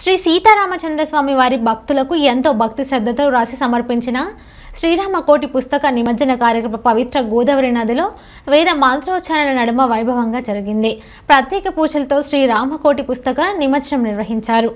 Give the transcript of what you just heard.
శ్రీ సీతారామచంద్రస్వామి వారి భక్తులకు ఎంతో భక్తి శ్రద్ధతో రాసి సమర్పించిన శ్రీరామకోటి పుస్తక నిమజ్జన కార్యక్రమ పవిత్ర గోదావరి నదిలో వేద మంత్రోచ్చారణ నడుమ వైభవంగా జరిగింది ప్రత్యేక పూజలతో శ్రీరామకోటి పుస్తక నిమజ్జనం నిర్వహించారు